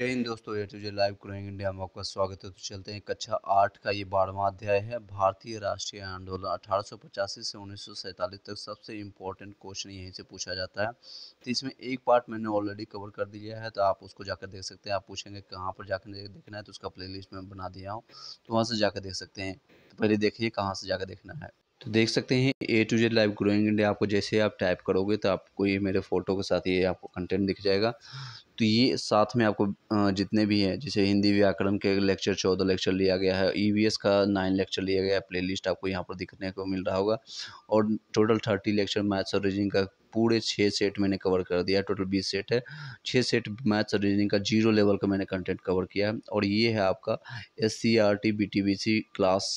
जय दोस्तों A to live growing India में आपका स्वागत है तो चलते हैं कक्षा अच्छा आठ का ये बारहवा अध्याय है भारतीय राष्ट्रीय आंदोलन अठारह से उन्नीस तक सबसे इम्पोर्टेंट क्वेश्चन यहीं से पूछा जाता है तो इसमें एक पार्ट मैंने ऑलरेडी कवर कर दिया है तो आप उसको जाकर देख सकते हैं आप पूछेंगे कहाँ पर जाकर देखना है तो उसका प्ले में बना दिया हूँ तो वहाँ से जाकर देख सकते हैं तो पहले देखिए कहाँ से जाकर देखना है तो देख सकते हैं A to Z live growing India आपको जैसे आप टाइप करोगे तो आपको ये मेरे फोटो के साथ ये आपको कंटेंट दिख जाएगा तो ये साथ में आपको जितने भी हैं जैसे हिंदी व्याकरण के लेक्चर चौदह लेक्चर लिया गया है ई e का नाइन लेक्चर लिया गया है प्ले लिस्ट आपको यहाँ पर दिखने को मिल रहा होगा और टोटल थर्टी लेक्चर मैथ्स और रीजनिंग का पूरे छः सेट मैंने कवर कर दिया टोटल बीस सेट है छः सेट मैथ्स और रीजनिंग का जीरो लेवल का मैंने कंटेंट कवर किया है और ये है आपका S C R T B T B C class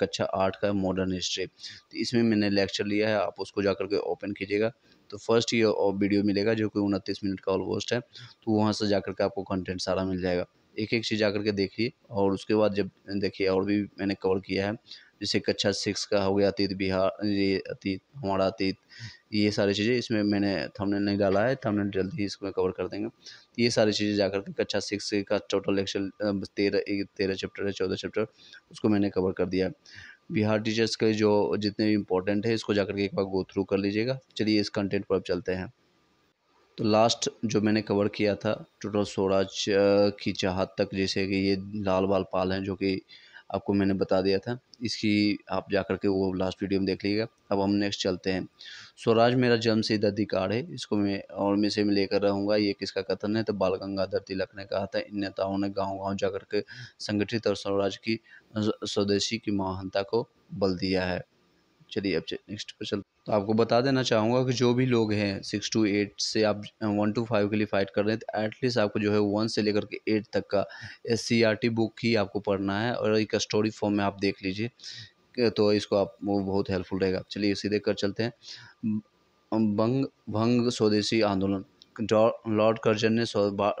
कक्षा आठ का मॉडर्न हिस्ट्री तो इसमें मैंने लेक्चर लिया है आप उसको जा के ओपन कीजिएगा तो फर्स्ट ये वीडियो मिलेगा जो कि उनतीस मिनट का ऑलमोस्ट है तो वहाँ से जा के आपको कंटेंट सारा मिल जाएगा एक एक चीज़ जाकर के देखिए और उसके बाद जब देखिए और भी मैंने कवर किया है जैसे कक्षा अच्छा सिक्स का हो गया अतीत बिहार ये अतीत हमारा अतीत ये सारी चीज़ें इसमें मैंने थमने नहीं डाला है थमने जल्दी ही इसमें कवर कर देंगे तो ये सारी चीज़ें जाकर के कक्षा अच्छा सिक्स का टोटल एक्शन तेरह तेरह चैप्टर है चौदह चैप्टर उसको मैंने कवर कर दिया है बिहार टीचर्स के जो जितने भी इम्पोर्टेंट है इसको जाकर के एक बार गो थ्रू कर लीजिएगा चलिए इस कंटेंट पर अब चलते हैं तो लास्ट जो मैंने कवर किया था टोटल स्वराज की चाहत तक जैसे कि ये लाल बाल पाल हैं जो कि आपको मैंने बता दिया था इसकी आप जाकर के वो लास्ट वीडियो में देख लीजिएगा अब हम नेक्स्ट चलते हैं स्वराज मेरा जन्म सिद्ध अधिकार है इसको मैं और मैं से मैं लेकर रहूँगा ये किसका कथन है तो बाल गंगाधर तिलक ने कहा था इन नेताओं ने गांव गांव जाकर के संगठित और स्वराज की स्वदेशी की महानता को बल दिया है चलिए अब नेक्स्ट पर चल तो आपको बता देना चाहूँगा कि जो भी लोग हैं सिक्स टू एट से आप वन टू फाइव के लिए फ़ाइट कर रहे हैं तो एटलीस्ट आपको जो है वन से लेकर के एट तक का S C R T book ही आपको पढ़ना है और एक स्टोरी फॉर्म में आप देख लीजिए तो इसको आप वो बहुत हेल्पफुल रहेगा चलिए देख कर चलते हैं बंग भंग स्वदेशी आंदोलन लॉर्ड कर्जन ने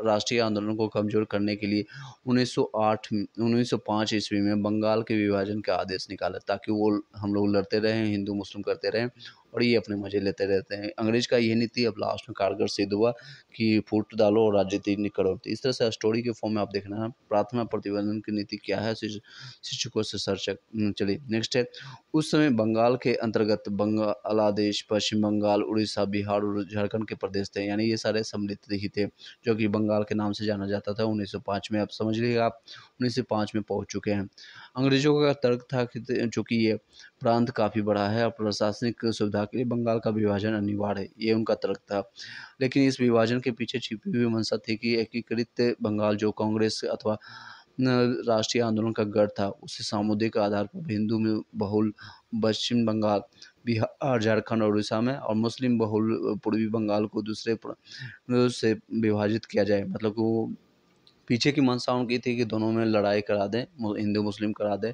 राष्ट्रीय आंदोलन को कमजोर करने के लिए 1908 1905 ईस्वी में बंगाल के विभाजन का आदेश निकाला ताकि वो हम लोग लड़ते रहें हिंदू मुस्लिम करते रहें और ये अपने मज़े लेते रहते हैं अंग्रेज का ये नीति अब लास्ट में कारगर सिद्ध हुआ कि फूट डालो और राजनीति करो तो इस तरह से स्टोरी के फॉर्म में आप देखना प्रार्थना प्रतिबंधन की नीति क्या है शिक्षकों से सर्चक चलिए नेक्स्ट है उस समय बंगाल के अंतर्गत बंगलादेश पश्चिम बंगाल उड़ीसा बिहार और झारखंड के प्रदेश थे यानी ये सारे सम्मिलित ही थे जो कि बंगाल के नाम से जाना जाता था उन्नीस में आप समझ लीजिए आप उन्नीस में पहुंच चुके हैं अंग्रेजों का तर्क था कि चूँकि ये प्रांत काफ़ी बड़ा है और प्रशासनिक सुविधा था कि बंगाल का विभाजन अनिवार्य है ये उनका तर्क था लेकिन इस विभाजन के पीछे छिपी हुई मंशा थी कि एकीकृत बंगाल जो कांग्रेस अथवा राष्ट्रीय आंदोलन का गढ़ था उसे सामुदायिक आधार पर हिंदू में बहुल पश्चिम बंगाल बिहार झारखंड और उड़ीसा में और मुस्लिम बहुल पूर्वी बंगाल को दूसरे से विभाजित किया जाए मतलब वो पीछे की मंशा उनकी थी कि दोनों में लड़ाई करा दें हिंदू मुस्लिम करा दें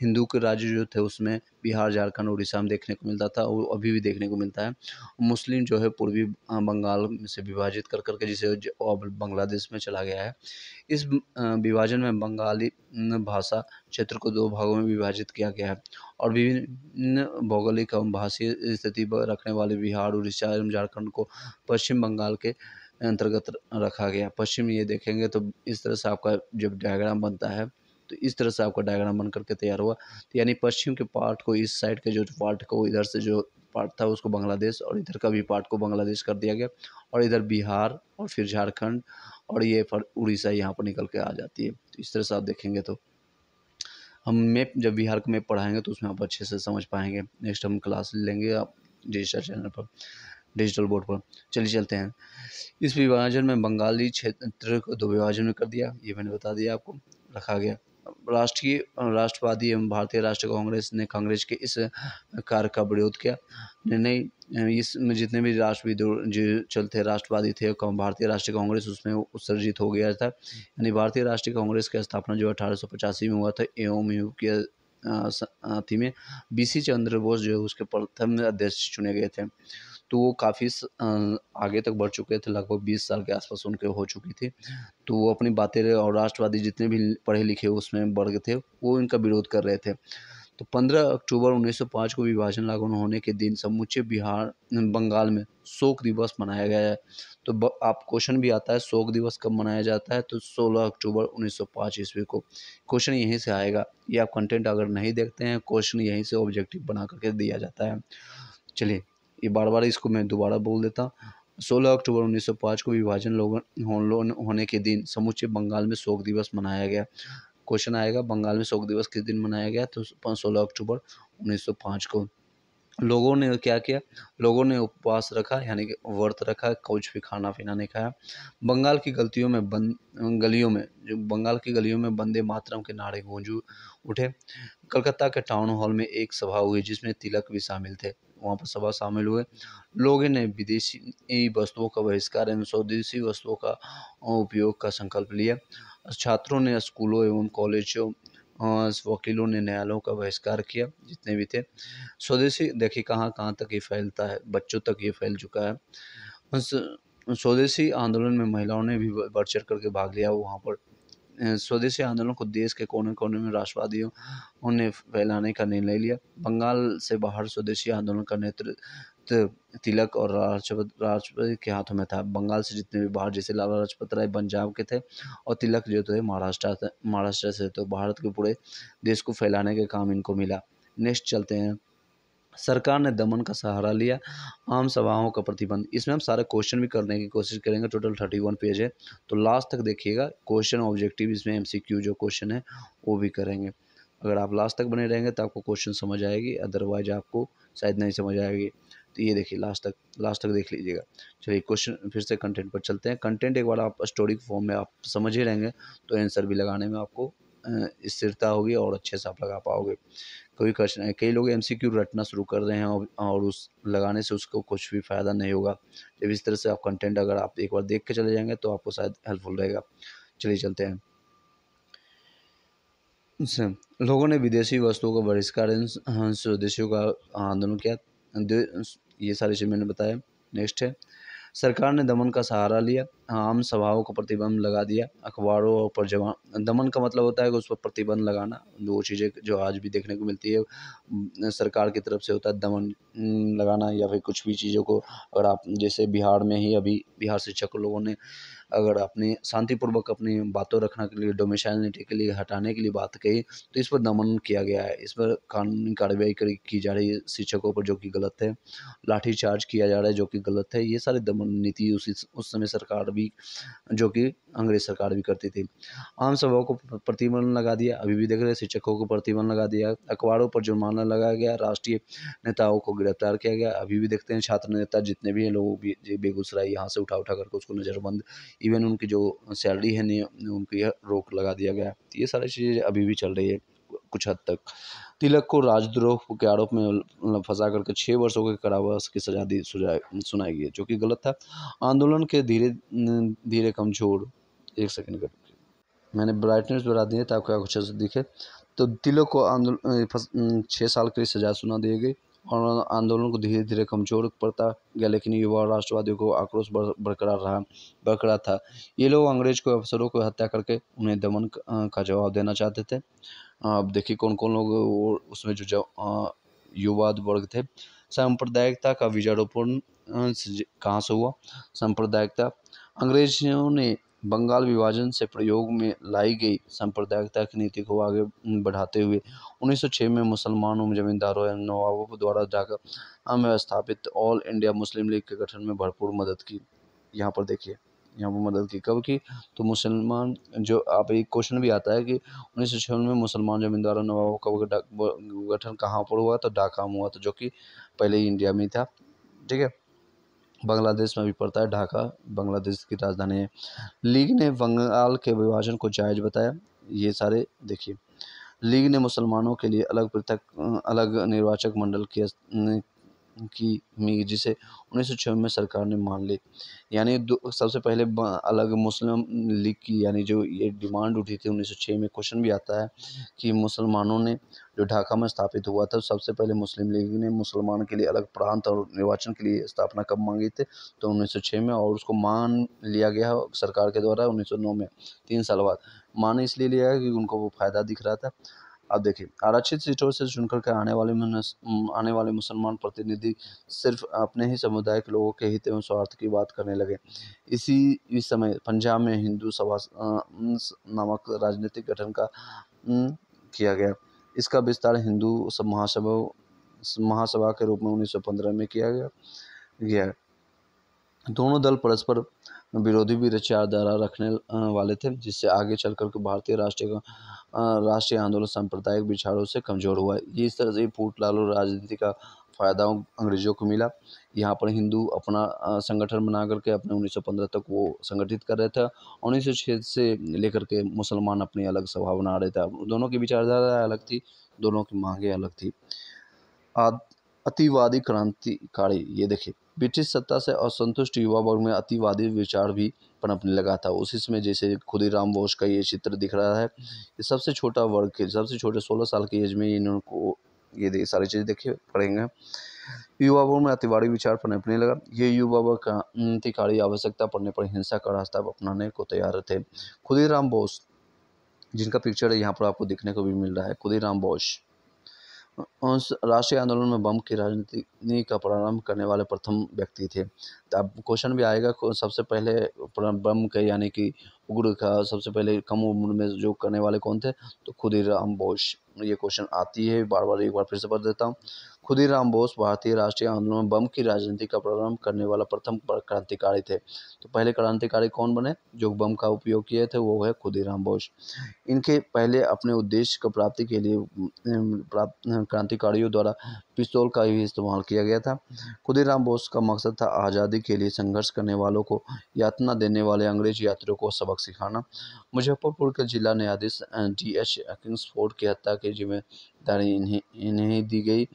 हिंदू के राज्य जो थे उसमें बिहार झारखंड उड़ीसा में देखने को मिलता था और अभी भी देखने को मिलता है मुस्लिम जो है पूर्वी बंगाल से विभाजित कर करके जिसे अब बांग्लादेश में चला गया है इस विभाजन में बंगाली भाषा क्षेत्र को दो भागों में विभाजित किया गया है और विभिन्न भौगोलिक एवं भाषीय स्थिति रखने वाले बिहार उड़ीसा एवं झारखंड को पश्चिम बंगाल के अंतर्गत रखा गया पश्चिम में ये देखेंगे तो इस तरह से आपका जब डायग्राम बनता है तो इस तरह से आपका डायग्राम बन करके तैयार हुआ तो यानी पश्चिम के पार्ट को इस साइड के जो पार्ट को इधर से जो पार्ट था उसको बांग्लादेश और इधर का भी पार्ट को बांग्लादेश कर दिया गया और इधर बिहार और फिर झारखंड और ये फिर उड़ीसा यहाँ पर निकल के आ जाती है तो इस तरह से आप देखेंगे तो हम मैप जब बिहार का मैप पढ़ाएंगे तो उसमें आप अच्छे से समझ पाएंगे नेक्स्ट हम क्लास लेंगे आप डिजिटल चैनल पर डिजिटल बोर्ड पर चलिए चलते हैं इस विभाजन में बंगाली क्षेत्र को दो विभाजन में कर दिया ये मैंने बता दिया आपको रखा गया राष्ट्रीय राष्ट्रवादी एवं भारतीय राष्ट्रीय कांग्रेस ने कांग्रेस के इस कार्य का विरोध किया निर्णय में जितने भी राष्ट्रवादी जो चलते राष्ट्रवादी थे भारतीय राष्ट्रीय कांग्रेस उसमें उत्सर्जित हो गया था यानी भारतीय राष्ट्रीय कांग्रेस की स्थापना जो अठारह में हुआ था एवं यू के थी में बीसी चंद्र बोस जो है उसके प्रथम अध्यक्ष चुने गए थे तो वो काफ़ी आगे तक बढ़ चुके थे लगभग बीस साल के आसपास उनके हो चुकी थी तो वो अपनी बातें और राष्ट्रवादी जितने भी पढ़े लिखे उसमें वर्ग थे वो इनका विरोध कर रहे थे तो 15 अक्टूबर 1905 को विभाजन लागू होने के दिन समूचे बिहार बंगाल में शोक दिवस मनाया गया है तो आप क्वेश्चन भी आता है शोक दिवस कब मनाया जाता है तो 16 अक्टूबर 1905 ईस्वी को क्वेश्चन यहीं से आएगा ये आप कंटेंट अगर नहीं देखते हैं क्वेश्चन यहीं से ऑब्जेक्टिव बना करके दिया जाता है चलिए ये बार बार इसको मैं दोबारा बोल देता 16 अक्टूबर 1905 को विभाजन लोगन होने के दिन समूचे बंगाल में शोक दिवस मनाया गया क्वेश्चन आएगा बंगाल में शोक दिवस किस दिन मनाया गया तो सोलह अक्टूबर 1905 को लोगों ने क्या किया लोगों ने उपवास रखा यानी कि व्रत रखा कुछ भी खाना पीना नहीं खाया बंगाल की गलतियों में बंद गलियों में जो बंगाल की गलियों में बंदे मातरम के नारे गूंज उठे कलकत्ता के टाउन हॉल में एक सभा हुई जिसमें तिलक भी शामिल थे वहाँ पर सभा शामिल हुए लोगों ने विदेशी वस्तुओं का बहिष्कार एवं स्वदेशी वस्तुओं का उपयोग का संकल्प लिया छात्रों ने स्कूलों एवं कॉलेजों वकीलों ने न्यायालयों का बहिष्कार किया जितने भी थे स्वदेशी देखिए कहाँ कहाँ तक ये फैलता है बच्चों तक ये फैल चुका है स्वदेशी आंदोलन में महिलाओं ने भी बढ़ चढ़ करके भाग लिया वहाँ पर स्वदेशी आंदोलन को देश के कोने कोने में राष्ट्रवादियों ने फैलाने का निर्णय लिया बंगाल से बाहर स्वदेशी आंदोलन का नेतृत्व तिलक और राष्ट्रपति राष्ट्रपति के हाथों में था बंगाल से जितने भी बाहर जैसे लाला लाजपत राय पंजाब के थे और तिलक जो थे महाराष्ट्र महाराष्ट्र से तो भारत के पूरे देश को फैलाने का काम इनको मिला नेक्स्ट चलते हैं सरकार ने दमन का सहारा लिया आम सभाओं का प्रतिबंध इसमें हम सारे क्वेश्चन भी करने की कोशिश करेंगे टोटल थर्टी वन पेज है तो लास्ट तक देखिएगा क्वेश्चन ऑब्जेक्टिव इसमें एम जो क्वेश्चन है वो भी करेंगे अगर आप लास्ट तक बने रहेंगे तो आपको क्वेश्चन समझ आएगी अदरवाइज आपको शायद नहीं समझ आएगी तो ये देखिए लास्ट तक लास्ट तक देख लीजिएगा चलिए क्वेश्चन फिर से कंटेंट पर चलते हैं कंटेंट एक बार आप स्टोरी फॉर्म में आप समझ ही रहेंगे तो आंसर भी लगाने में आपको स्थिरता होगी और अच्छे से आप लगा पाओगे कभी क्वेश्चन कई लोग एम रटना शुरू कर रहे हैं और, और उस लगाने से उसको कुछ भी फ़ायदा नहीं होगा जब इस तरह से आप कंटेंट अगर आप एक बार देख के चले जाएंगे तो आपको शायद हेल्पफुल रहेगा चलिए चलते हैं अच्छा, लोगों ने विदेशी वस्तुओं का बहिष्कार स्वदेशियों का आंदोलन किया ये सारी चीज़ मैंने बताया नेक्स्ट है सरकार ने दमन का सहारा लिया आम सभाओं को प्रतिबंध लगा दिया अखबारों पर जवा दमन का मतलब होता है कि उस पर प्रतिबंध लगाना वो चीज़ें जो आज भी देखने को मिलती है सरकार की तरफ से होता है दमन लगाना या फिर कुछ भी चीज़ों को अगर आप जैसे बिहार में ही अभी बिहार शिक्षक लोगों ने अगर आपने शांतिपूर्वक अपनी बातों रखने के लिए डोमिसाइलिटी के लिए हटाने के लिए बात कही तो इस पर दमन किया गया है इस पर कानूनी कार्रवाई की जा रही है शिक्षकों पर जो कि गलत है लाठीचार्ज किया जा रहा है जो कि गलत है ये सारी दमन नीति उसी उस समय सरकार भी जो कि अंग्रेज सरकार भी करती थी आम सभाओं को प्रतिबंध लगा दिया अभी भी देख रहे हैं शिक्षकों को प्रतिबंध लगा दिया अखबारों पर जुर्माना लगाया गया राष्ट्रीय नेताओं को गिरफ्तार किया गया अभी भी देखते हैं छात्र नेता जितने भी हैं लोग बेगूसराय यहाँ से उठा उठा करके उसको नज़रबंद इवन उनकी जो सैलरी है उन पे रोक लगा दिया गया ये सारी चीज़ें अभी भी चल रही है कुछ हद तक तिलक को राजद्रोह के आरोप में मतलब फंसा करके छः वर्षों के कारावास की सजा दी सुनाई गई जो कि गलत था आंदोलन के धीरे धीरे कमजोर एक सेकंड कर मैंने ब्राइटनेस बढ़ा दिए ताकि तो आपको अच्छे से दिखे तो तिलक को आंदोलन छः साल के लिए सजा सुना दी गई और आंदोलन को धीरे धीरे कमजोर पड़ता गया लेकिन युवा राष्ट्रवादियों को आक्रोश बरकरार रहा बरकरार था ये लोग अंग्रेज को अफसरों को हत्या करके उन्हें दमन का जवाब देना चाहते थे अब देखिए कौन कौन लोग उसमें जो युवा वर्ग थे सांप्रदायिकता का विजारोपण कहाँ से हुआ सांप्रदायिकता अंग्रेजों ने बंगाल विभाजन से प्रयोग में लाई गई सांप्रदायिकता की नीति को आगे बढ़ाते हुए 1906 में मुसलमानों जमींदारों एवं नवाबों द्वारा जाकर में स्थापित ऑल इंडिया मुस्लिम लीग के गठन में भरपूर मदद की यहाँ पर देखिए यहाँ पर मदद की कब की तो मुसलमान जो आप एक क्वेश्चन भी आता है कि उन्नीस सौ में मुसलमान जमींदारों नवाबों का गठन कहाँ पर हुआ तो डाका में हुआ था तो जो कि पहले ही इंडिया में था ठीक है बांग्लादेश में भी पड़ता है ढाका बांग्लादेश की राजधानी है लीग ने बंगाल के विभाजन को जायज़ बताया ये सारे देखिए लीग ने मुसलमानों के लिए अलग पृथक अलग निर्वाचक मंडल की की उम्मीद जिसे उन्नीस सौ में सरकार ने मान ली यानी सबसे पहले अलग मुस्लिम लीग की यानी जो ये डिमांड उठी थी उन्नीस सौ छः में क्वेश्चन भी आता है कि मुसलमानों ने जो ढाका में स्थापित हुआ था सबसे पहले मुस्लिम लीग ने मुसलमान के लिए अलग प्रांत और निर्वाचन के लिए स्थापना कब मांगी थी तो उन्नीस सौ छः में और उसको मान लिया गया सरकार के द्वारा उन्नीस सौ नौ में तीन साल बाद मान इसलिए लिया गया क्योंकि उनको वो फ़ायदा दिख रहा था अब देखिए आरक्षित सीटों से चुनकर के आने वाले आने वाले मुसलमान प्रतिनिधि सिर्फ अपने ही समुदाय के लोगों के हित एवं स्वार्थ की बात करने लगे इसी इस समय पंजाब में हिंदू सभा नामक राजनीतिक गठन का किया गया इसका विस्तार हिंदू महासभा महासभा के रूप में 1915 में किया गया गया दोनों दल परस्पर विरोधी भी विचारधारा रखने वाले थे जिससे आगे चल करके भारतीय राष्ट्रीय राष्ट्रीय आंदोलन सांप्रदायिक विचारों से कमज़ोर हुआ इस तरह से फूट लालू राजनीति का फ़ायदा अंग्रेज़ों को मिला यहाँ पर हिंदू अपना संगठन बना करके अपने 1915 तक वो संगठित कर रहे थे उन्नीस से लेकर के मुसलमान अपनी अलग सभा बना रहे थे दोनों की विचारधारा अलग थी दोनों की मांगें अलग थी अतिवादी क्रांतिकारी ये देखिए ब्रिटिश सत्ता से असंतुष्ट युवा वर्ग में अतिवादी विचार भी पनपने लगा था उसी समय जैसे खुदीराम बोस का ये चित्र दिख रहा है ये सबसे छोटा वर्ग के सबसे छोटे सोलह साल की एज में इन्होंने को ये सारी चीज़ें देखिए पढ़ेंगे युवा वर्ग में अतिवादी विचार पनपने लगा ये युवा वर्ग क्रांतिकारी आवश्यकता पड़ने पर हिंसा का रास्ता अपनाने को तैयार थे खुदीराम बोस जिनका पिक्चर यहाँ पर आपको देखने को भी मिल रहा है खुदीराम बोस राष्ट्रीय आंदोलन में बम की राजनीति का प्रारंभ करने वाले प्रथम व्यक्ति थे अब क्वेश्चन भी आएगा सबसे पहले ब्रह्म के यानी कि उग्र का सबसे पहले कम उम्र में जो करने वाले कौन थे तो खुदीराम बोस ये क्वेश्चन आती है बार बार एक बार फिर से पढ़ देता हूँ खुदीराम बोस भारतीय राष्ट्रीय आंदोलन बम की राजनीति का प्रारंभ करने वाला प्रथम क्रांतिकारी थे तो पहले क्रांतिकारी कौन बने जो बम का उपयोग किए थे वो है खुदीराम बोस इनके पहले अपने उद्देश्य को प्राप्ति के लिए क्रांतिकारियों द्वारा पिस्तौल का ही इस्तेमाल किया गया था खुदीराम बोस का मकसद था आज़ादी आज़ादी के लिए संघर्ष करने वालों को यातना देने वाले अंग्रेज यात्रियों को सबक सिखाना मुजफ्फरपुर के जिला न्यायाधीश डी एच किंग्सफोर्ड की हत्या की जिम्मेदारी इन्हें इन्हें दी गई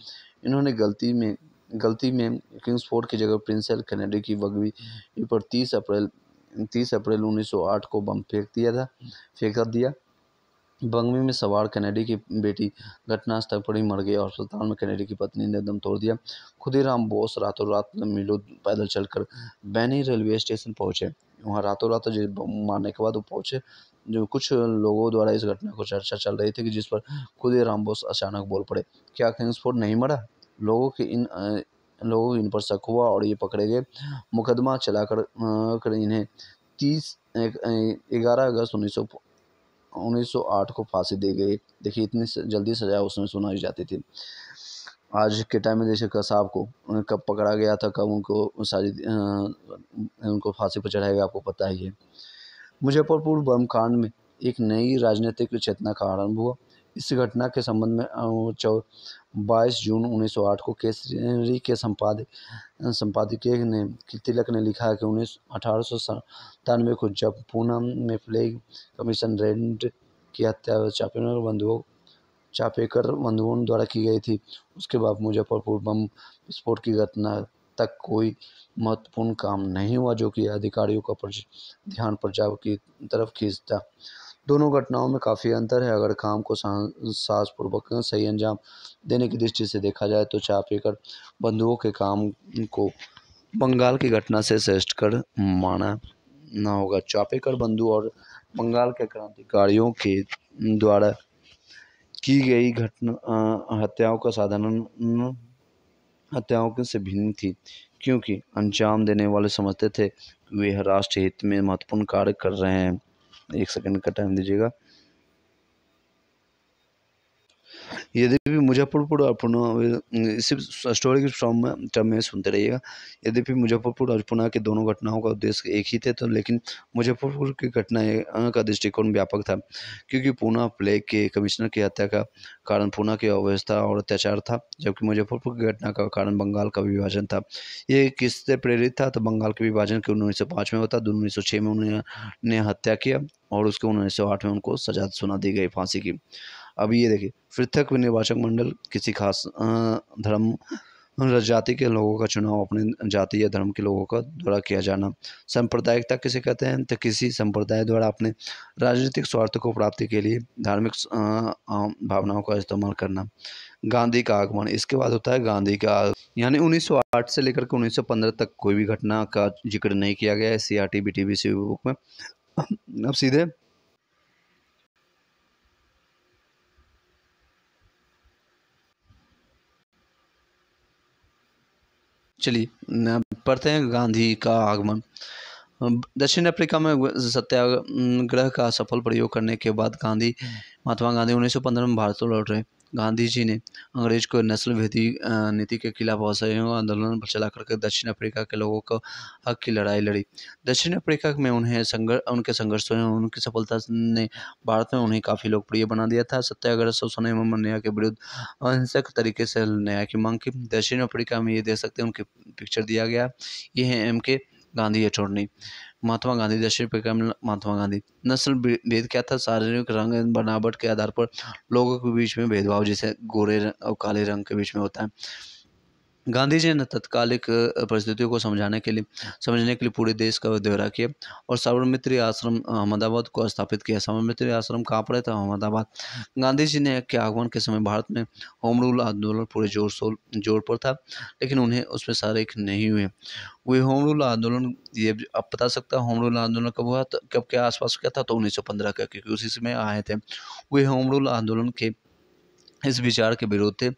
इन्होंने गलती में गलती में किंग्सफोर्ड की जगह प्रिंसल कैनेडी की बगवी पर तीस अप्रैल तीस अप्रैल उन्नीस को बम फेंक दिया था फेंका दिया बंगमी में सवार कैनेडी की बेटी घटनास्थल पर ही मर गई और अस्पताल में कैनेडी की पत्नी ने दम तोड़ दिया राम बोस रातों रात मिलो पैदल चलकर बैनी रेलवे स्टेशन पहुंचे वहाँ रातों रात मारने के बाद वो पहुंचे जो कुछ लोगों द्वारा इस घटना को चर्चा चल रही थी कि जिस पर राम बोस अचानक बोल पड़े क्या किंग्सफोर्ड नहीं मरा लोगों की इन लोगों इन पर शक हुआ और ये पकड़े गए मुकदमा चलाकर कर इन्हें तीस ग्यारह अगस्त उन्नीस सौ 1908 को फांसी दी गई देखिए इतनी जल्दी सजा उसमें सुनाई जाती थी आज के टाइम में जैसे कसाब को उन्हें कब पकड़ा गया था कब उनको साजिद उनको फांसी पर चढ़ाया गया आपको पता ही है मुजफ्फरपुर बम कांड में एक नई राजनीतिक चेतना का आरंभ हुआ इस घटना के संबंध में चौ बाईस जून उन्नीस सौ आठ को केसरी के संपादक संपादकीय ने तिलक ने लिखा है कि उन्नीस अठारह सौ सत्तानवे को जब पूना में प्लेग कमीशन रेंड की हत्या चापेकर बंधुओं चापेकर बंधुओं द्वारा की गई थी उसके बाद मुजफ्फरपुर बम विस्फोट की घटना तक कोई महत्वपूर्ण काम नहीं हुआ जो कि अधिकारियों का ध्यान प्रजा की तरफ खींचता दोनों घटनाओं में काफ़ी अंतर है अगर काम को साहस पूर्वक सही अंजाम देने की दृष्टि से देखा जाए तो चापेकर बंधुओं के काम को बंगाल की घटना से श्रेष्ठ कर माना ना होगा चापेकर बंधु और बंगाल के क्रांतिकारियों के द्वारा की गई घटना हत्याओं का साधारण हत्याओं से भिन्न थी क्योंकि अंजाम देने वाले समझते थे कि वे राष्ट्रहित में महत्वपूर्ण कार्य कर रहे हैं एक सेकंड का टाइम दीजिएगा यदि भी मुजफ्फरपुर और पुणे इसी स्टोरी के फॉर्म में टर्म में सुनते रहिएगा यदि भी मुजफ्फरपुर और पुना के दोनों घटनाओं का उद्देश्य एक ही थे तो लेकिन मुजफ्फरपुर की घटना का दृष्टिकोण व्यापक था क्योंकि पूना प्लेग के कमिश्नर की हत्या का कारण पूना की अव्यवस्था और अत्याचार था जबकि मुजफ्फरपुर की घटना का कारण बंगाल का विभाजन था ये किससे प्रेरित था तो बंगाल के विभाजन के उन्नीस में होता उन्नीस में उन्होंने हत्या किया और उसके उन्नीस में उनको सजा सुना दी गई फांसी की अब ये देखिए पृथक निर्वाचक मंडल किसी खास धर्म जाति के लोगों का चुनाव अपने जाति या धर्म के लोगों का द्वारा किया जाना सांप्रदायिकता किसे कहते हैं तो किसी संप्रदाय द्वारा अपने राजनीतिक स्वार्थ को प्राप्ति के लिए धार्मिक भावनाओं का इस्तेमाल करना गांधी का आगमन इसके बाद होता है गांधी का यानी 1908 से लेकर के 1915 तक कोई भी घटना का जिक्र नहीं किया गया है C R T B T B C book में अब सीधे चलिए पढ़ते हैं गांधी का आगमन दक्षिण अफ्रीका में सत्याग्रह का सफल प्रयोग करने के बाद गांधी हम्म। महात्मा गांधी 1915 में भारत लौट रहे गांधी जी ने अंग्रेज को नस्ल भेदी नीति के खिलाफ असहयोग आंदोलन पर चला करके दक्षिण अफ्रीका के लोगों को हक की लड़ाई लड़ी दक्षिण अफ्रीका में उन्हें संघर्ष उनके संघर्षों उनकी सफलता ने भारत में उन्हें काफ़ी लोकप्रिय बना दिया था सत्याग्रह शोषण एवं अन्याय के विरुद्ध अहिंसक तरीके से न्याय की मांग की दक्षिण अफ्रीका में ये देख सकते हैं उनकी पिक्चर दिया गया ये है एम के गांधी अटोर्नी महात्मा गांधी जैसे विक्रम महात्मा गांधी नस्ल भेद क्या था शारीरिक रंग बनावट के आधार पर लोगों के बीच में भेदभाव जैसे गोरे रंग और काले रंग के बीच में होता है गांधी जी ने तत्कालिक परिस्थितियों को समझाने के लिए समझने के लिए पूरे देश का दौरा किया और सावरमित्री आश्रम अहमदाबाद को स्थापित किया सावरमित्री आश्रम कहाँ पर था तो अहमदाबाद गांधी जी ने के आगमन के समय भारत में होम रूल आंदोलन पूरे जोर शोर जोर पर था लेकिन उन्हें उसमें शारीरिक नहीं हुए वे होम रूल आंदोलन ये अब बता सकता होम रूल आंदोलन कब हुआ तो कब के आसपास क्या था तो उन्नीस सौ पंद्रह का क्योंकि उसी समय आए थे वे होम रूल आंदोलन के इस विचार के विरोध थे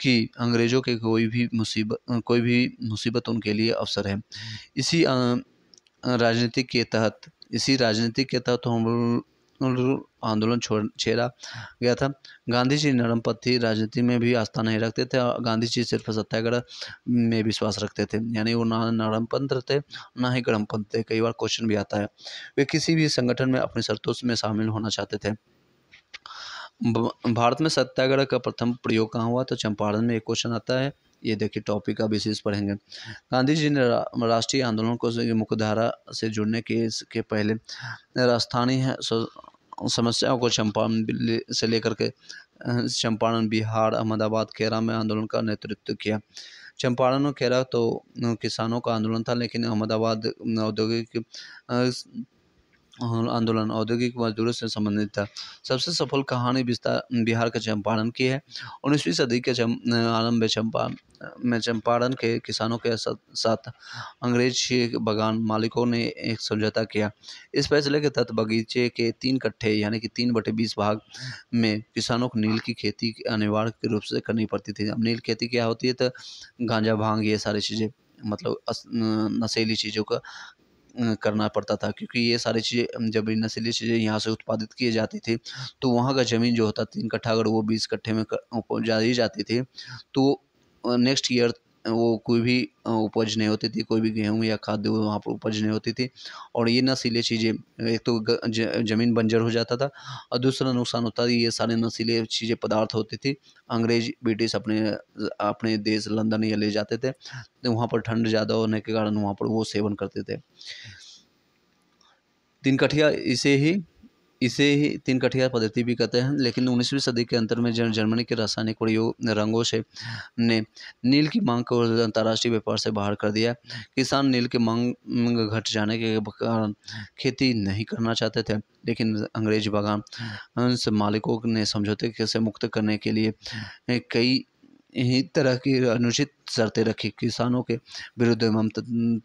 कि अंग्रेज़ों के कोई भी मुसीबत कोई भी मुसीबत उनके लिए अवसर है इसी राजनीति के तहत इसी राजनीति के तहत हम आंदोलन छोड़ छेड़ा गया था गांधी जी नरमपंथी राजनीति में भी आस्था नहीं रखते थे गांधी जी सिर्फ सत्याग्रह में विश्वास रखते थे यानी वो ना नरमपंथ थे ना ही गर्मपंथ थे कई बार क्वेश्चन भी आता है वे किसी भी संगठन में अपनी शर्तों में शामिल होना चाहते थे भारत में सत्याग्रह का प्रथम प्रयोग कहाँ हुआ तो चंपारण में एक क्वेश्चन आता है ये देखिए टॉपिक का विशेष पढ़ेंगे गांधी जी ने राष्ट्रीय आंदोलन को मुख्यधारा से जुड़ने के के पहले स्थानीय समस्याओं को चंपारण से लेकर के चंपारण बिहार अहमदाबाद खेरा में आंदोलन का नेतृत्व किया चंपारण और खेरा तो किसानों का आंदोलन था लेकिन अहमदाबाद औद्योगिक आंदोलन औद्योगिक मजदूरों से संबंधित था सबसे सफल कहानी विस्तार बिहार के चंपारण की है उन्नीसवीं सदी के चम आरम्भ में चंपा में चंपारण के किसानों के साथ अंग्रेज बागान मालिकों ने एक समझौता किया इस फैसले के तहत बगीचे के तीन कट्ठे यानी कि तीन बटे बीस भाग में किसानों को नील की खेती अनिवार्य रूप से करनी पड़ती थी अब नील खेती क्या होती है तो गांजा भांग ये सारी चीज़ें मतलब नशेली चीज़ों का करना पड़ता था क्योंकि ये सारी चीज़ें जब नशीली चीज़ें यहाँ से उत्पादित किए जाती थी तो वहाँ का ज़मीन जो होता तीन कट्ठा अगर वो बीस कट्ठे में जा जाती थी तो नेक्स्ट ईयर वो कोई भी उपज नहीं होती थी कोई भी गेहूँ या खाद्य वहाँ पर उपज नहीं होती थी और ये नशीले चीज़ें एक तो ज़मीन बंजर हो जाता था और दूसरा नुकसान होता था ये सारे नशीले चीज़ें पदार्थ होती थी अंग्रेज ब्रिटिश अपने अपने देश लंदन या ले जाते थे तो वहाँ पर ठंड ज़्यादा होने के कारण वहाँ पर वो सेवन करते थे तीन कठिया इसे ही इसे ही तीन कठिया पद्धति भी कहते हैं लेकिन उन्नीसवीं सदी के अंतर में जर्म जर्मनी के रासायनिक प्रयोग रंगों से ने नील की मांग को अंतर्राष्ट्रीय व्यापार से बाहर कर दिया किसान नील की मांग घट जाने के कारण खेती नहीं करना चाहते थे लेकिन अंग्रेज बागान मालिकों ने समझौते से मुक्त करने के लिए कई यही तरह की अनुचित शर्तें रखी किसानों के विरुद्ध एवं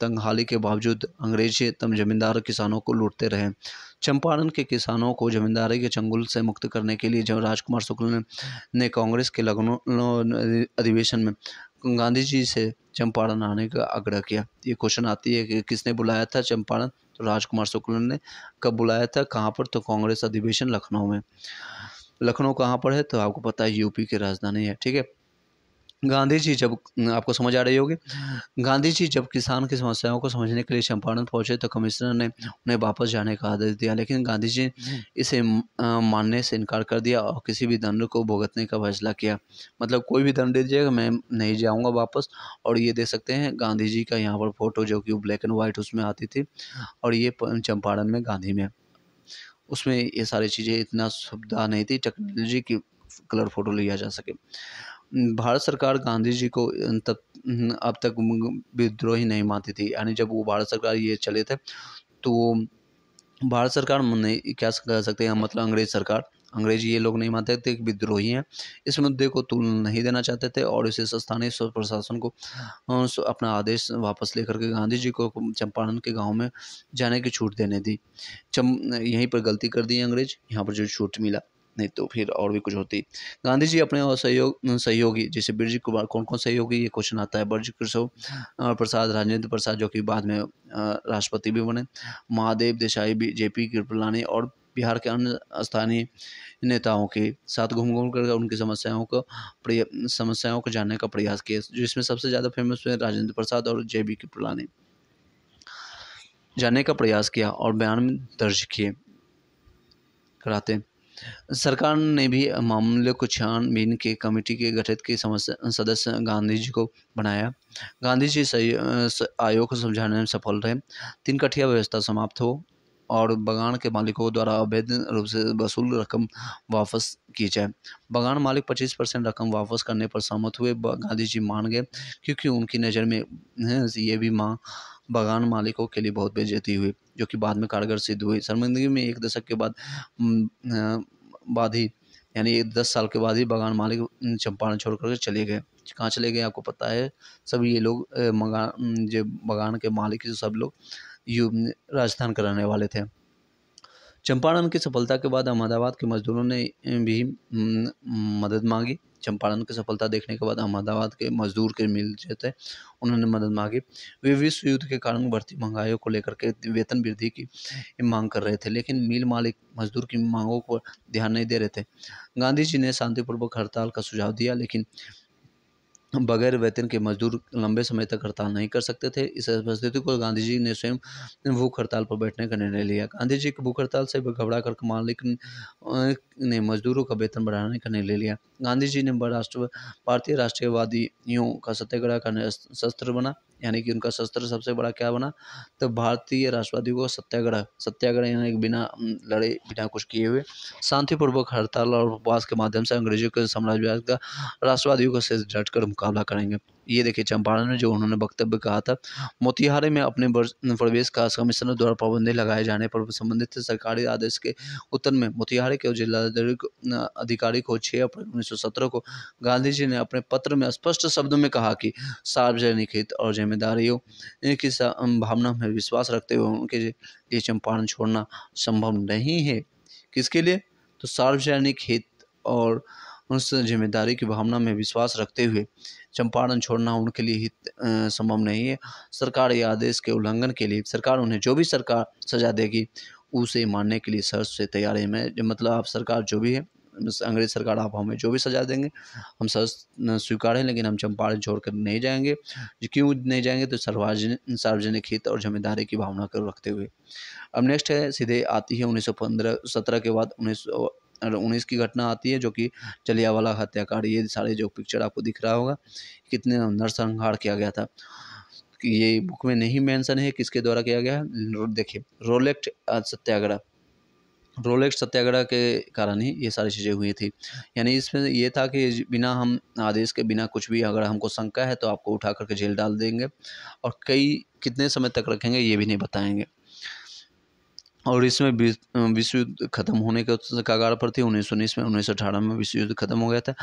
तंगहाली के बावजूद अंग्रेजी तम जमींदार किसानों को लूटते रहे चंपारण के किसानों को जमींदारी के चंगुल से मुक्त करने के लिए जब राजकुमार शुक्ल ने, ने कांग्रेस के लखनऊ अधिवेशन में गांधी जी से चंपारण आने का आग्रह किया ये क्वेश्चन आती है कि किसने बुलाया था चंपारण तो राजकुमार शुक्ल ने कब बुलाया था कहाँ पर तो कांग्रेस अधिवेशन लखनऊ में लखनऊ कहाँ पर है तो आपको पता है यूपी की राजधानी है ठीक है गांधी जी जब आपको समझ आ रही होगी हाँ। गांधी जी जब किसान की समस्याओं को समझने के लिए चंपारण पहुंचे तो कमिश्नर ने उन्हें वापस जाने का आदेश दिया लेकिन गांधी जी इसे मानने से इनकार कर दिया और किसी भी दंड को भुगतने का फैसला किया मतलब कोई भी दंड दीजिएगा मैं नहीं जाऊँगा वापस और ये देख सकते हैं गांधी जी का यहाँ पर फोटो जो कि ब्लैक एंड वाइट उसमें आती थी हाँ। और ये चंपारण में गांधी में उसमें ये सारी चीज़ें इतना सुविधा नहीं थी टेक्नोलॉजी की कलर फ़ोटो लिया जा सके भारत सरकार गांधी जी को तब हम्म, अब तक विद्रोही नहीं मानती थी यानी जब वो भारत सरकार ये चले थे तो भारत सरकार नहीं क्या कह सकते हैं मतलब अंग्रेज सरकार अंग्रेज ये लोग नहीं मानते थे कि विद्रोही हैं इस मुद्दे को तुल नहीं देना चाहते थे और इसे स्थानीय प्रशासन को अपना आदेश वापस लेकर के गांधी जी को चंपारण के गांव में जाने की छूट देने दी चम यहीं पर गलती कर दी अंग्रेज यहाँ पर जो छूट मिला नहीं तो फिर और भी कुछ होती गांधी जी अपने और सहयोग सहयोगी जैसे बिरजी कुमार कौन कौन सहयोगी ये क्वेश्चन आता है बर्ज कृष्ण प्रसाद राजेंद्र प्रसाद जो कि बाद में राष्ट्रपति भी बने महादेव देसाई भी जे पी कृपलानी और बिहार के अन्य स्थानीय नेताओं के साथ घूम घूम कर उनकी समस्याओं को समस्याओं को जानने का प्रयास किया जिसमें सबसे ज़्यादा फेमस हुए राजेंद्र प्रसाद और जे बी कृपलानी जानने का प्रयास किया और बयान दर्ज किए कराते हैं सरकार ने भी मामले को छानबीन के कमेटी के गठित के सदस्य गांधी जी को बनाया गांधी जी आयोग को समझाने में सफल रहे तीन कठिया व्यवस्था समाप्त हो और बगान के मालिकों द्वारा अवैध रूप से वसूल रकम वापस की जाए बगान मालिक 25 परसेंट रकम वापस करने पर सहमत हुए गांधी जी मान गए क्योंकि उनकी नज़र में ये भी माँ बागान मालिकों के लिए बहुत बेजती हुई जो कि बाद में कारगर सिद्ध हुई शर्मिंदगी में एक दशक के बाद बाद ही यानी एक दस साल के बाद ही बागान मालिक चंपारण छोड़ करके चले गए कहाँ चले गए आपको पता है सब ये लोग मगान जो बागान के मालिक सब लोग यू राजस्थान के रहने वाले थे चंपारण की सफलता के बाद अहमदाबाद के मजदूरों ने भी मदद मांगी चंपारण की सफलता देखने के बाद अहमदाबाद के मजदूर के मिल जाते थे उन्होंने मदद मांगी वे विश्व युद्ध के कारण बढ़ती महंगाइयों को लेकर के वेतन वृद्धि की मांग कर रहे थे लेकिन मिल मालिक मजदूर की मांगों को ध्यान नहीं दे रहे थे गांधी जी ने शांतिपूर्वक हड़ताल का सुझाव दिया लेकिन बगैर वेतन के मजदूर लंबे समय तक हड़ताल नहीं कर सकते थे इस परिस्थिति को गांधी जी ने स्वयं भूख हड़ताल पर बैठने का निर्णय लिया गांधी जी के भूख हड़ताल से घबरा कर मालिक ने मजदूरों का वेतन बढ़ाने का निर्णय लिया गांधी जी ने राष्ट्र भारतीय राष्ट्रीयवादियों का सत्याग्रह का शस्त्र बना यानी कि उनका शस्त्र सबसे बड़ा क्या बना तो भारतीय राष्ट्रवादियों को सत्याग्रह सत्याग्रह यानी बिना लड़े बिना कुछ किए हुए शांतिपूर्वक हड़ताल और उपवास के माध्यम से अंग्रेजों के साम्राज्यवाद का राष्ट्रवादियों को से डट कर मुकाबला करेंगे ये देखिए चंपारण में जो उन्होंने वक्तव्य कहा था मोतिहारे में अपने प्रवेश का कमिश्नर द्वारा पाबंदी लगाए जाने पर संबंधित सरकारी आदेश के उत्तर में मोतिहारे के जिला अधिकारी को 6 अप्रैल 1917 को गांधी जी ने अपने पत्र में स्पष्ट शब्दों में कहा कि सार्वजनिक हित और जिम्मेदारियों की भावना में विश्वास रखते हुए उनके लिए चंपारण छोड़ना संभव नहीं है किसके लिए तो सार्वजनिक हित और उस जिम्मेदारी की भावना में विश्वास रखते हुए चंपारण छोड़ना उनके लिए हित संभव नहीं है सरकार या आदेश के उल्लंघन के लिए सरकार उन्हें जो भी सरकार सजा देगी उसे मानने के लिए सर्च से तैयार है मैं मतलब आप सरकार जो भी है अंग्रेज सरकार आप हमें जो भी सजा देंगे हम सर स्वीकार हैं लेकिन हम चंपारण छोड़कर नहीं जाएंगे क्यों नहीं जाएंगे तो सार्वजनिक सार्वजनिक हित और जिम्मेदारी की भावना को रखते हुए अब नेक्स्ट है सीधे आती है उन्नीस सौ पंद्रह सत्रह के बाद उन्नीस उन्नीस की घटना आती है जो कि वाला हत्याकांड ये सारे जो पिक्चर आपको दिख रहा होगा कितने नरसंहार किया गया था ये बुक में नहीं मेंशन है किसके द्वारा किया गया है देखिए रोलेक्ट सत्याग्रह रोलेक्स सत्याग्रह के कारण ही ये सारी चीज़ें हुई थी यानी इसमें ये था कि बिना हम आदेश के बिना कुछ भी अगर हमको शंका है तो आपको उठा करके जेल डाल देंगे और कई कितने समय तक रखेंगे ये भी नहीं बताएंगे और इसमें विश्व युद्ध ख़त्म होने के कगार पर थी उन्नीस सौ उन्नीस में उन्नीस सौ अठारह में विश्व युद्ध ख़त्म हो गया था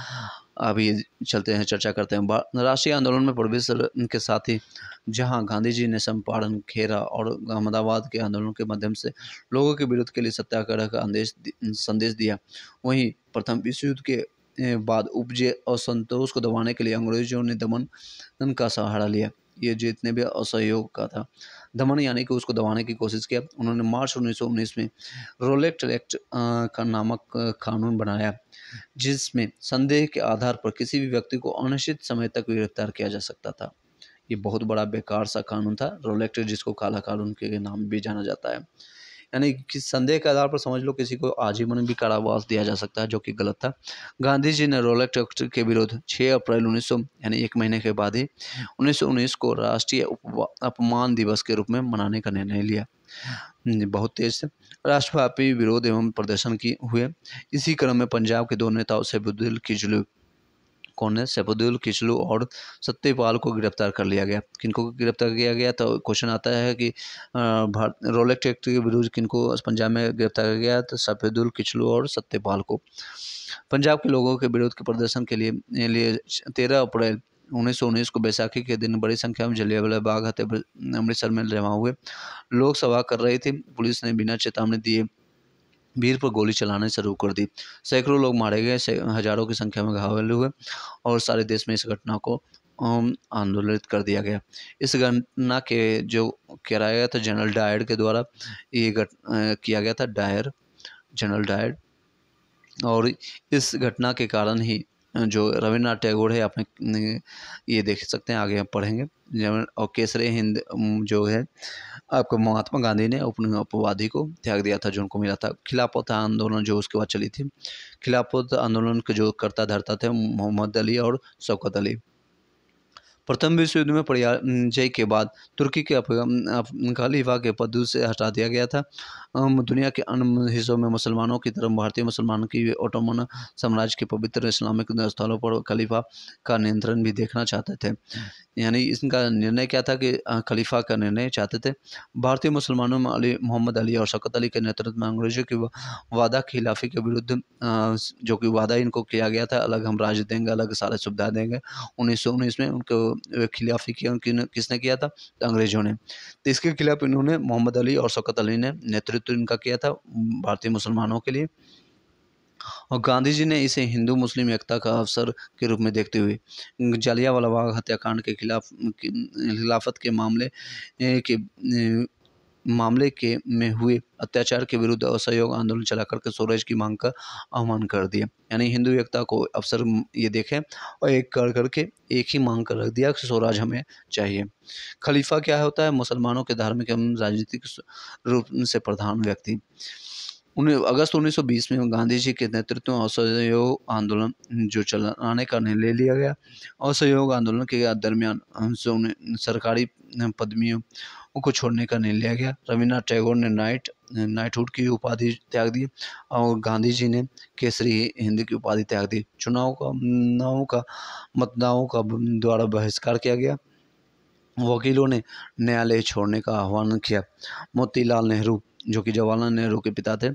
अब ये चलते हैं चर्चा करते हैं राष्ट्रीय आंदोलन में प्रवेश के साथ ही जहां गांधी जी ने चंपारण खेरा और अहमदाबाद के आंदोलन के माध्यम से लोगों के विरोध के लिए सत्याग्रह का आदेश संदेश दिया वहीं प्रथम विश्व युद्ध के बाद उपजे असंतोष को दबाने के लिए अंग्रेजों ने दमन का सहारा लिया ये जितने भी असहयोग का था दमन यानी कि उसको दबाने की कोशिश किया उन्होंने मार्च उन्नीस में रोलेक्ट एक्ट का नामक कानून बनाया जिसमें संदेह के आधार पर किसी भी व्यक्ति को अनिश्चित समय तक गिरफ्तार किया जा सकता था ये बहुत बड़ा बेकार सा कानून था रोलेक्ट जिसको काला कानून के नाम भी जाना जाता है यानी कि संदेह के आधार पर समझ लो किसी को आजीवन भी कारावास दिया जा सकता है जो कि गलत था गांधी जी ने रोलेक्ट एक्ट के विरोध 6 अप्रैल 1900 यानी एक महीने के बाद ही 1919 को राष्ट्रीय अपमान दिवस के रूप में मनाने का निर्णय लिया बहुत तेज से राष्ट्रव्यापी विरोध एवं प्रदर्शन की हुए इसी क्रम में पंजाब के दो नेताओं से बुद्धिल की जुलूस कौन है सैफुद्दीन किचलू और सत्यपाल को गिरफ्तार कर लिया गया किनको गिरफ्तार किया गया तो क्वेश्चन आता है कि भारत रोलेक्ट एक्ट के विरुद्ध किनको पंजाब में गिरफ्तार किया गया तो सैफुद्दीन किचलू और सत्यपाल को पंजाब के लोगों के विरोध के प्रदर्शन के लिए तेरह अप्रैल उन्नीस सौ उन्नीस को बैसाखी के दिन बड़ी संख्या में जलियावाला बाग हत्या अमृतसर में जमा हुए लोग सभा कर रहे थे पुलिस ने बिना चेतावनी दिए भीड़ पर गोली चलाने शुरू कर दी सैकड़ों लोग मारे गए हज़ारों की संख्या में घायल हुए और सारे देश में इस घटना को आंदोलित कर दिया गया इस घटना के जो कराया गया था जनरल डायर के द्वारा ये घट किया गया था डायर जनरल डायर और इस घटना के कारण ही जो रविन्द्रनाथ टैगोर है आपने ये देख सकते हैं आगे हम पढ़ेंगे और केसरे हिंद जो है आपको महात्मा गांधी ने अपने अपवादी को त्याग दिया था जो उनको मिला था खिलाफत आंदोलन जो उसके बाद चली थी खिलाफत आंदोलन के जो करता धरता थे मोहम्मद अली और शौकत अली प्रथम विश्व युद्ध में जय के बाद तुर्की के खलीफा के पद से हटा दिया गया था दुनिया के अन्य हिस्सों में मुसलमानों की तरफ भारतीय मुसलमान की ओटोमन साम्राज्य के पवित्र इस्लामिक स्थलों पर खलीफा का नियंत्रण भी देखना चाहते थे यानी इनका निर्णय क्या था कि खलीफा का निर्णय चाहते थे भारतीय मुसलमानों में अली मोहम्मद अली और शकत अली के नेतृत्व में अंग्रेजों की वादा खिलाफी के विरुद्ध जो कि वादा इनको किया गया था अलग हम राज्य देंगे अलग सारे सुविधा देंगे उन्नीस में उनको खिलाफ ही किया किसने किया था तो अंग्रेज़ों ने तो इसके खिलाफ इन्होंने मोहम्मद अली और शौकत अली ने नेतृत्व इनका किया था भारतीय मुसलमानों के लिए और गांधी जी ने इसे हिंदू मुस्लिम एकता का अवसर के रूप में देखते हुए जालियावाला बाग हत्याकांड के खिलाफ खिलाफत के मामले के मामले के में हुए अत्याचार के विरुद्ध असहयोग आंदोलन चला करके स्वराज की मांग का आह्वान कर दिया यानी हिंदू एकता को अवसर ये देखें और एक कर करके एक ही मांग कर रख दिया कि स्वराज हमें चाहिए खलीफा क्या होता है मुसलमानों के धार्मिक एवं राजनीतिक रूप से प्रधान व्यक्ति उन्हें अगस्त 1920 में गांधी जी के नेतृत्व में असहयोग आंदोलन जो चलाने का निर्णय ले लिया गया असहयोग आंदोलन के दरमियान सरकारी पदवियों उनको छोड़ने का निर्णय लिया गया रविन्द्रनाथ टैगोर ने नाइट नाइटहुड की उपाधि त्याग दी और गांधी जी ने केसरी हिंदी की उपाधि त्याग दी चुनाव का नाव का मतदाओं का द्वारा बहिष्कार किया गया वकीलों ने न्यायालय छोड़ने का आह्वान किया मोतीलाल नेहरू जो कि जवाहरलाल नेहरू के पिता थे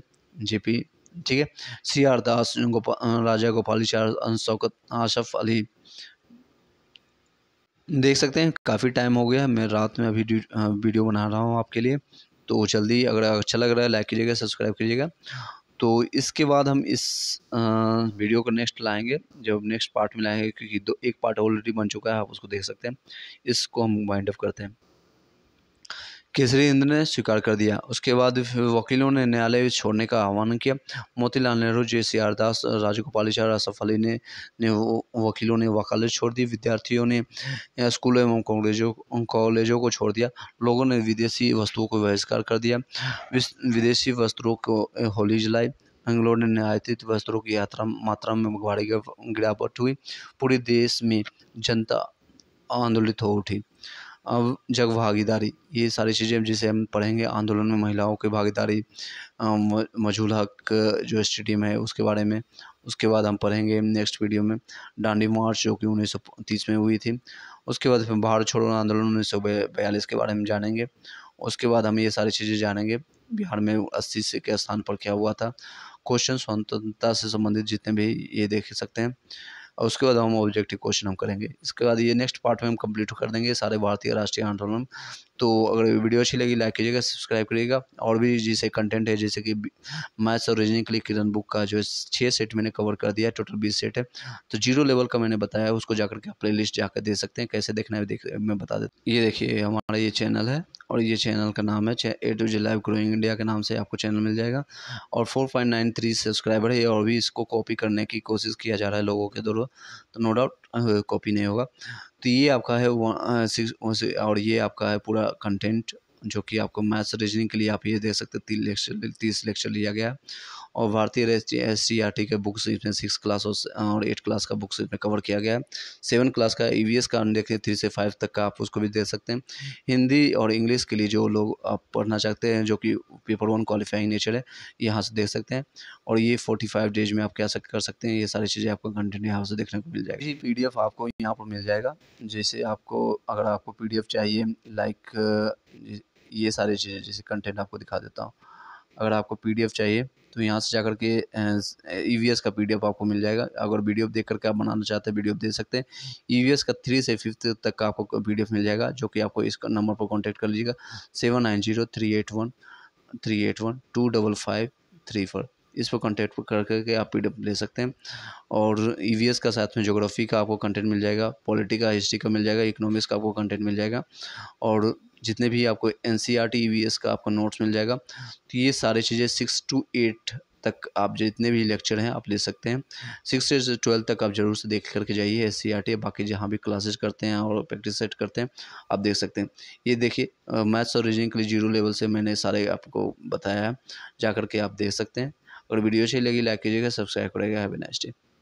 जेपी ठीक है सी आर दास गोपाल राजा गोपालाचार्य शौकत आशफ अली देख सकते हैं काफ़ी टाइम हो गया मैं रात में अभी वीडियो बना रहा हूँ आपके लिए तो जल्दी अगर अच्छा लग रहा है लाइक कीजिएगा सब्सक्राइब कीजिएगा तो इसके बाद हम इस वीडियो को नेक्स्ट लाएंगे जब नेक्स्ट पार्ट में लाएंगे क्योंकि दो एक पार्ट ऑलरेडी बन चुका है आप उसको देख सकते हैं इसको हम वाइंड अप करते हैं केसरी इंद्र ने स्वीकार कर दिया उसके बाद वकीलों ने न्यायालय छोड़ने का आह्वान किया Motilal Nehru J C R Das Rajagopalachari Asaf Ali ने, ने वकीलों ने वकालत छोड़ दी विद्यार्थियों ने स्कूलों एवं कॉलेजों कॉलेजों को छोड़ दिया लोगों ने विदेशी वस्तुओं को बहिष्कार कर दिया विदेशी वस्त्रों को होली जलाई बंगलोर ने न्यायाधित वस्त्रों की यात्रा मात्रा में भारी गिरावट हुई पूरे देश में जनता आंदोलित हो उठी अब जग भागीदारी ये सारी चीज़ें जिसे हम पढ़ेंगे आंदोलन में महिलाओं की भागीदारी मजूल हक जो स्टेडियम है उसके बारे में उसके बाद हम पढ़ेंगे नेक्स्ट वीडियो में डांडी मार्च जो कि उन्नीस सौ तीस में हुई थी उसके बाद फिर भारत छोड़ो आंदोलन उन्नीस सौ बयालीस के बारे में जानेंगे उसके बाद हम ये सारी चीज़ें जानेंगे बिहार में अस्सी से के स्थान पर क्या हुआ था क्वेश्चन स्वतंत्रता से संबंधित जितने भी ये देख सकते हैं और उसके बाद हम ऑब्जेक्टिव क्वेश्चन हम करेंगे इसके बाद ये नेक्स्ट पार्ट में हम कंप्लीट कर देंगे सारे भारतीय राष्ट्रीय आंदोलन तो अगर वीडियो अच्छी लगी लाइक कीजिएगा सब्सक्राइब करिएगा और भी जैसे कंटेंट है जैसे कि मैथ्स और रीजनिंग के लिए किरण बुक का जो है छः सेट मैंने कवर कर दिया है टोटल बीस सेट है तो जीरो लेवल का मैंने बताया है उसको जाकर के आप प्ले लिस्ट जाकर दे सकते हैं कैसे देखना है देख मैं बता देता ये देखिए हमारा ये चैनल है और ये चैनल का नाम है A to J live growing India के नाम से आपको चैनल मिल जाएगा और four point nine three subscriber है और भी इसको कॉपी करने की कोशिश किया जा रहा है लोगों के द्वारा तो नो डाउट कॉपी नहीं होगा तो ये आपका है वन सिक्स और ये आपका है पूरा कंटेंट जो कि आपको मैथ्स रीजनिंग के लिए आप ये देख सकते हैं तीन लेक्चर तीस लेक्चर लिया गया और भारतीय एस सी आर टी के बुक्स इसमें सिक्स क्लास और एट क्लास का बुक्स इसमें कवर किया गया है सेवन क्लास का ई वी एस का देखिए थ्री से फाइव तक का आप उसको भी दे सकते हैं हिंदी और इंग्लिश के लिए जो लोग आप पढ़ना चाहते हैं जो कि पेपर वन क्वालिफाइंग नेचर है यहाँ से देख सकते हैं और ये फोर्टी फाइव डेज में आप क्या सक, कर सकते हैं ये सारी चीज़ें आपको कंटेंट यहाँ से देखने को मिल जाएगी ये पी आपको यहाँ पर मिल जाएगा जैसे आपको अगर आपको पी डी एफ चाहिए लाइक ये सारी चीज़ें जैसे कंटेंट आपको दिखा देता हूँ अगर आपको पी चाहिए तो यहाँ से जा कर के ई का पी आपको मिल जाएगा अगर वीडियो देख करके आप बनाना चाहते हैं वीडियो दे सकते हैं ई का थ्री से फिफ्थ तक का आपको पी मिल जाएगा जो कि आपको इस नंबर पर कॉन्टेक्ट कर लीजिएगा seven nine zero three eight one three eight one two double five three four इस पर कॉन्टेक्ट कर करके आप पी ले सकते हैं और ई का साथ में जोग्राफ़ी का आपको कंटेंट मिल जाएगा पॉलिटी का हिस्ट्री का मिल जाएगा इकोनॉमिक्स का आपको कंटेंट मिल जाएगा और जितने भी आपको N C R T E का आपको नोट्स मिल जाएगा तो ये सारे चीज़ें सिक्स टू एट तक आप जितने भी लेक्चर हैं आप ले सकते हैं सिक्स से ट्वेल्थ तक आप जरूर से देख करके जाइए एस सी e बाकी जहाँ भी क्लासेज करते हैं और प्रैक्टिस सेट करते हैं आप देख सकते हैं ये देखिए मैथ्स और रीजनिंग के लिए जीरो लेवल से मैंने सारे आपको बताया है जा करके आप देख सकते हैं और वीडियो अच्छी लगी लाइक कीजिएगा सब्सक्राइब करेगा हैवी नेक्स्ट डे